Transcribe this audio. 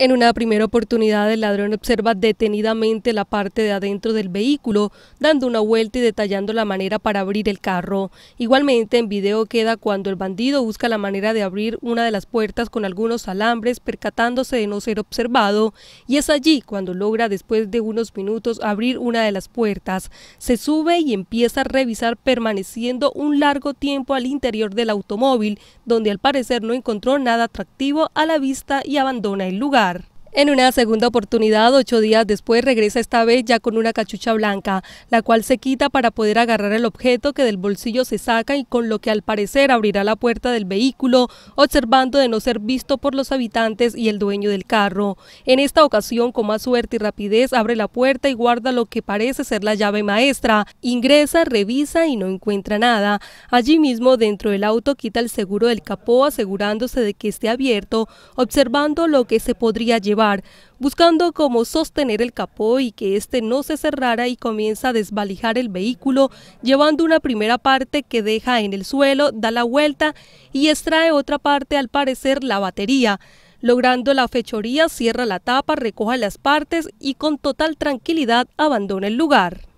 En una primera oportunidad, el ladrón observa detenidamente la parte de adentro del vehículo, dando una vuelta y detallando la manera para abrir el carro. Igualmente, en video queda cuando el bandido busca la manera de abrir una de las puertas con algunos alambres, percatándose de no ser observado, y es allí cuando logra, después de unos minutos, abrir una de las puertas. Se sube y empieza a revisar, permaneciendo un largo tiempo al interior del automóvil, donde al parecer no encontró nada atractivo a la vista y abandona el lugar. En una segunda oportunidad, ocho días después, regresa esta vez ya con una cachucha blanca, la cual se quita para poder agarrar el objeto que del bolsillo se saca y con lo que al parecer abrirá la puerta del vehículo, observando de no ser visto por los habitantes y el dueño del carro. En esta ocasión, con más suerte y rapidez, abre la puerta y guarda lo que parece ser la llave maestra. Ingresa, revisa y no encuentra nada. Allí mismo, dentro del auto, quita el seguro del capó asegurándose de que esté abierto, observando lo que se podría llevar buscando cómo sostener el capó y que éste no se cerrara y comienza a desvalijar el vehículo, llevando una primera parte que deja en el suelo, da la vuelta y extrae otra parte, al parecer la batería. Logrando la fechoría, cierra la tapa, recoja las partes y con total tranquilidad abandona el lugar.